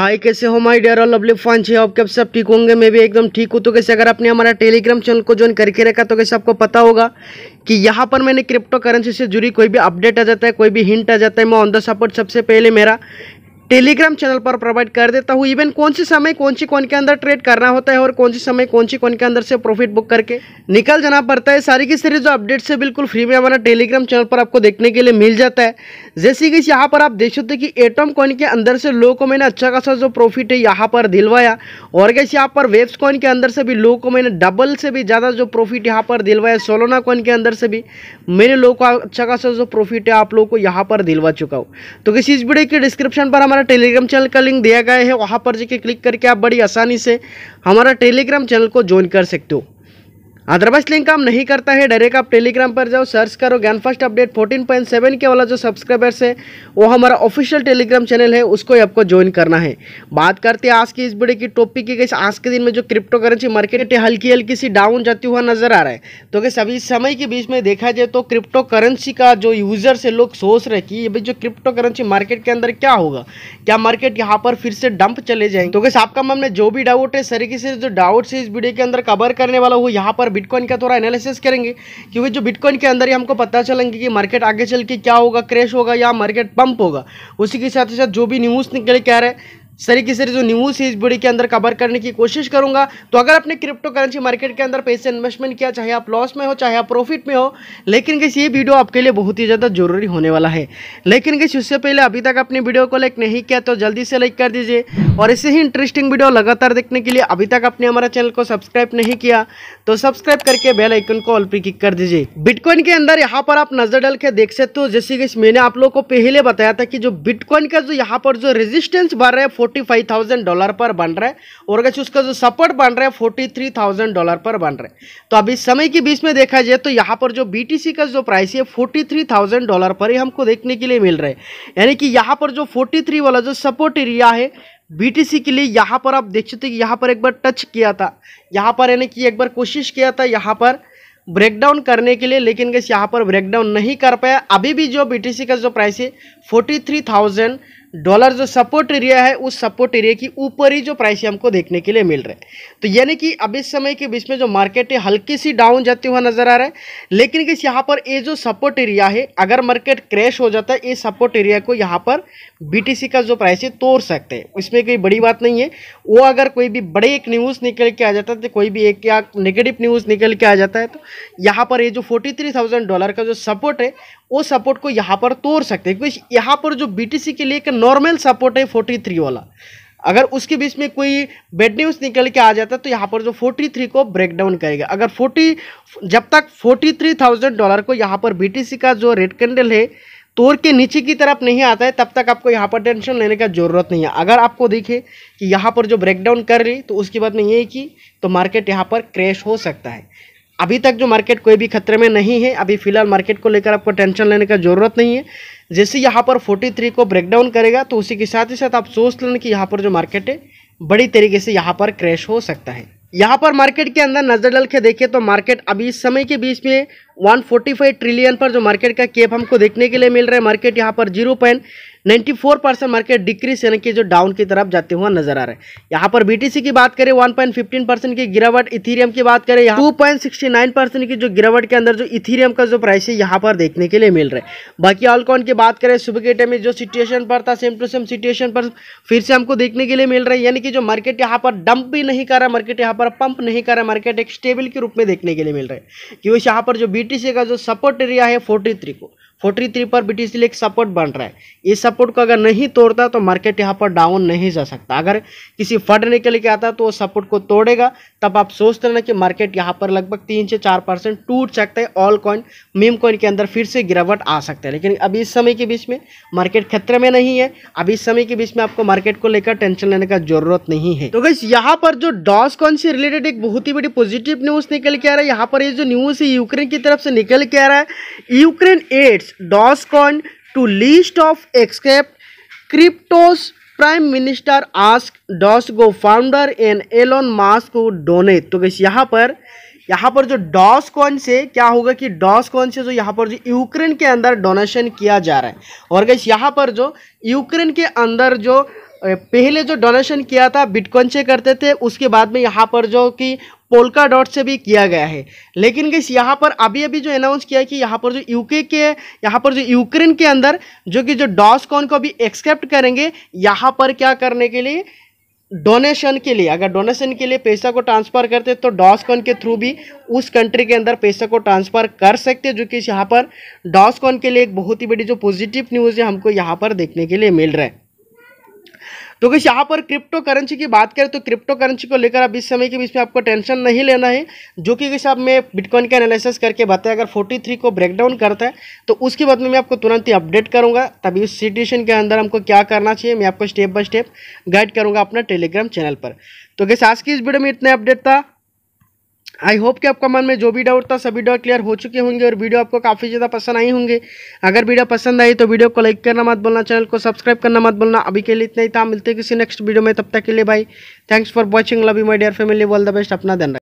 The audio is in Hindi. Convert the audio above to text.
हाय कैसे हो माय डियर और लवली फैंस है आप कब सब ठीक होंगे मैं भी एकदम ठीक हूँ तो कैसे अगर आपने हमारा टेलीग्राम चैनल को ज्वाइन करके रखा तो कैसे आपको पता होगा कि यहाँ पर मैंने क्रिप्टो करेंसी से जुड़ी कोई भी अपडेट आ जाता है कोई भी हिंट आ जाता है मैं ऑन द सपोर्ट सबसे पहले मेरा टेलीग्राम चैनल पर प्रोवाइड कर देता हूँ इवन कौन सी समय कौन सी कौन के अंदर ट्रेड करना होता है और कौन सी समय कौन सी कौन के अंदर से प्रॉफिट बुक करके निकल जाना पड़ता है सारी की सारी जो अपडेट्स है बिल्कुल फ्री में हमारा टेलीग्राम चैनल पर आपको देखने के लिए मिल जाता है जैसे कि यहाँ पर आप देख सकते कि एटम कॉइन के अंदर से लो को मैंने अच्छा खासा जो प्रॉफिट है यहाँ पर दिलवाया और कैसे यहाँ पर वेब्स कॉइन के अंदर से भी लो को मैंने डबल से भी ज़्यादा जो प्रॉफिट यहाँ पर दिलवाया सोलोना कॉइन के अंदर से भी मैंने लोगों को अच्छा खासा जो प्रॉफिट है आप लोगों को यहाँ पर दिलवा चुका हूँ तो किसी इस वीडियो के डिस्क्रिप्शन पर हमारा हमारा टेलीग्राम चैनल का लिंक दिया गया है वहाँ पर जाके क्लिक करके आप बड़ी आसानी से हमारा टेलीग्राम चैनल को ज्वाइन कर सकते हो अदरवाइज लिंक काम नहीं करता है डायरेक्ट आप टेलीग्राम पर जाओ सर्च करो ज्ञान फर्स्ट अपडेट 14.7 के वाला जो सब्सक्राइबर्स है वो हमारा ऑफिशियल टेलीग्राम चैनल है उसको ही आपको ज्वाइन करना है बात करते हैं आज की इस वीडियो की टॉपिक की कैसे आज के दिन में जो क्रिप्टो करेंसी मार्केट हल्की हल्की सी डाउन जाती हुआ नजर आ रहा है तो कि सभी समय के बीच में देखा जाए तो क्रिप्टो करेंसी का जो यूजर्स है लोग सोच रहे कि भाई जो क्रिप्टो करेंसी मार्केट के अंदर क्या होगा क्या मार्केट यहाँ पर फिर से डंप चले जाएंगे तो कैसे आपका मामले जो भी डाउट है तरीके से जो डाउट है इस वीडियो के अंदर कवर करने वाला हो यहाँ पर बिटकॉइन का थोड़ा एनालिसिस करेंगे क्योंकि जो बिटकॉइन के अंदर ही हमको पता चलेंगे कि मार्केट आगे चल के क्या होगा क्रैश होगा या मार्केट पंप होगा उसी के साथ साथ जो भी न्यूज़ निकले कह रहे हैं इस तरीके से जो न्यूज़ है इस वीडियो के अंदर कवर करने की कोशिश करूंगा तो अगर आपने क्रिप्टो करेंसी मार्केट के अंदर पैसे इन्वेस्टमेंट किया चाहे आप लॉस में हो चाहे आप प्रॉफिट में हो लेकिन कैसे ये वीडियो आपके लिए बहुत ही ज़्यादा जरूरी होने वाला है लेकिन कैसे उससे पहले अभी तक आपने वीडियो को लाइक नहीं किया तो जल्दी से लाइक कर दीजिए और ऐसे ही इंटरेस्टिंग वीडियो लगातार देखने के लिए अभी तक आपने हमारा चैनल को सब्सक्राइब नहीं किया तो सब्सक्राइब करके बेल आइकन को ऑल पर क्लिक कर दीजिए बिटकॉइन के अंदर यहाँ पर आप नजर डाल के देख सकते हो जैसे कि मैंने आप लोग को पहले बताया था कि जो बिटकॉइन का जो यहाँ पर जो रेजिस्टेंस बढ़ रहा है फोर्टी फाइव थाउजेंड डॉलर पर बन रहा है और अगर उसका जो सपोर्ट बन रहा है फोर्टी थ्री थाउजेंड डॉलर पर बन रहा है तो अभी समय के बीच में देखा जाए तो यहाँ पर जो बी का जो प्राइस है फोर्टी थ्री थाउजेंड डॉलर पर ही हमको देखने के लिए मिल रहा है यानी कि यहाँ पर जो फोर्टी थ्री वाला जो सपोर्ट एरिया है बीटीसी के लिए यहाँ पर आप देख सकते हो यहाँ पर एक बार टच किया था यहाँ पर यानी कि एक बार कोशिश किया था यहाँ पर ब्रेकडाउन करने के लिए लेकिन गैस यहाँ पर ब्रेकडाउन नहीं कर पाया अभी भी जो बीटीसी का जो प्राइस है फोर्टी थ्री थाउजेंड डॉलर जो सपोर्ट एरिया है उस सपोर्ट एरिया के ऊपर ही जो प्राइस हमको देखने के लिए मिल रहे हैं तो यानी कि अब इस समय के बीच में जो मार्केट है हल्की सी डाउन जाते हुआ नजर आ रहा है लेकिन किस यहाँ पर ये जो सपोर्ट एरिया है अगर मार्केट क्रैश हो जाता है ये सपोर्ट एरिया को यहाँ पर बी का जो प्राइस है तोड़ सकते हैं इसमें कोई बड़ी बात नहीं है वो अगर कोई भी बड़े एक न्यूज़ निकल के आ जाता है तो कोई भी एक या नेगेटिव न्यूज़ निकल के आ जाता है तो यहाँ पर ये जो फोर्टी डॉलर का जो सपोर्ट है वो सपोर्ट को यहाँ पर तोड़ सकते हैं क्योंकि यहाँ पर जो बीटीसी के लिए एक नॉर्मल सपोर्ट है फोर्टी थ्री वाला अगर उसके बीच में कोई बेड न्यूज़ निकल के आ जाता तो यहाँ पर जो 43 को ब्रेक डाउन करेगा अगर 40 जब तक 43,000 डॉलर को यहाँ पर बीटीसी का जो रेड कैंडल है तोड़ के नीचे की तरफ नहीं आता है तब तक आपको यहाँ पर टेंशन लेने का ज़रूरत नहीं है अगर आपको देखे कि यहाँ पर जो ब्रेकडाउन कर रही तो उसके बाद में ये कि तो मार्केट यहाँ पर क्रैश हो सकता है अभी तक जो मार्केट कोई भी खतरे में नहीं है अभी फिलहाल मार्केट को लेकर आपको टेंशन लेने का ज़रूरत नहीं है जैसे यहाँ पर 43 को ब्रेकडाउन करेगा तो उसी के साथ ही साथ आप सोच लें कि यहाँ पर जो मार्केट है बड़ी तरीके से यहाँ पर क्रैश हो सकता है यहाँ पर मार्केट के अंदर नजर डल के देखें तो मार्केट अभी इस समय के बीच में 145 ट्रिलियन पर जो मार्केट का केप हमको देखने के लिए मिल रहा है मार्केट यहाँ पर zero point four percent market decrease यानी कि जो डाउन की तरफ जाते हुए नजर आ रहे हैं यहाँ पर बीटीसी की बात करें वन पॉइंट फिफ्टीन परसेंट की गिरावट इथीरियम की बात करें two point sixty nine percent की जो गिरावट के अंदर जो इथीरियम का जो प्राइस है यहाँ पर देखने के लिए मिल रहा है बाकी ऑलकॉन की बात करें सुबह के टाइम में जो सिचुएशन पर था सेम टू सेम सिचुएशन पर फिर से हमको देखने के लिए मिल रहा है यानी कि जो मार्केट यहाँ पर डंप भी नहीं कर रहा मार्केट यहाँ पर पंप नहीं कर रहा मार्केट एक स्टेबल के रूप में देखने के लिए मिल रहा है क्योंकि यहाँ पर जो बी का जो सपोर्ट एरिया है फोर्टी को फोर्टी थ्री पर बी एक सपोर्ट बन रहा है इस सपोर्ट को अगर नहीं तोड़ता तो मार्केट यहाँ पर डाउन नहीं जा सकता अगर किसी फंड निकल के आता तो वो सपोर्ट को तोड़ेगा तब आप सोचते ना कि मार्केट यहाँ पर लगभग तीन से चार परसेंट टूट सकता है ऑल कॉइन मीम कॉइन के अंदर फिर से गिरावट आ सकता है लेकिन अभी इस समय के बीच में मार्केट खतरे में नहीं है अभी इस समय के बीच में आपको मार्केट को लेकर टेंशन लेने का जरूरत नहीं है तो गई यहाँ पर जो डॉस कॉइन से रिलेटेड एक बहुत ही बड़ी पॉजिटिव न्यूज निकल के आ रहा है यहाँ पर ये जो न्यूज है यूक्रेन की तरफ से निकल के आ रहा है Ukraine adds Dogecoin to list of escaped cryptos prime minister asks डॉस गो फाउंडर एन एलोन मास्क को डोनेट तो गैस यहाँ पर यहाँ पर जो डॉस कॉइन से क्या होगा कि डॉस कॉइन से जो यहाँ पर जो यूक्रेन के अंदर डोनेशन किया जा रहा है और गैस यहाँ पर जो यूक्रेन के अंदर जो पहले जो डोनेशन किया था बिटकॉइन से करते थे उसके बाद में यहाँ पर जो कि पोलका डॉट से भी किया गया है लेकिन गैस यहाँ पर अभी अभी जो अनाउंस किया है कि यहाँ पर जो यूके के यहाँ पर जो यूक्रेन के अंदर जो कि जो डॉस कॉन को अभी एक्सेप्ट करेंगे यहाँ पर क्या करने के लिए डोनेशन के लिए अगर डोनेशन के लिए पैसा को ट्रांसफ़र करते तो डॉसकॉन के थ्रू भी उस कंट्री के अंदर पैसा को ट्रांसफ़र कर सकते जो कि यहाँ पर डॉसकॉन के लिए एक बहुत ही बड़ी जो पॉजिटिव न्यूज़ है हमको यहाँ पर देखने के लिए मिल रहा है तो कैसे यहाँ पर क्रिप्टो करेंसी की बात करें तो क्रिप्टो करेंसी को लेकर अब इस समय के बीच में आपको टेंशन नहीं लेना है जो कि कैसे आप मैं बिटकॉइन का एनालिसिस करके बताया अगर 43 को ब्रेकडाउन करता है तो उसके बाद में मैं आपको तुरंत ही अपडेट करूँगा तभी उस सिचुएशन के अंदर हमको क्या करना चाहिए मैं आपको स्टेप बाय स्टेप गाइड करूँगा अपना टेलीग्राम चैनल पर तो कैसे आज की इस वीडियो में इतना अपडेट था आई होप कि आपका मन में जो भी डाउट था सभी डाउट क्लियर हो चुके होंगे और वीडियो आपको काफ़ी ज़्यादा पसंद आई होंगे अगर वीडियो पसंद आई तो वीडियो को लाइक करना मत बोलना चैनल को सब्सक्राइब करना मत बोलना अभी के लिए इतना ही था मिलते किसी नेक्स्ट वीडियो में तब तक के लिए भाई thanks for watching love you my dear family all the best अपना धन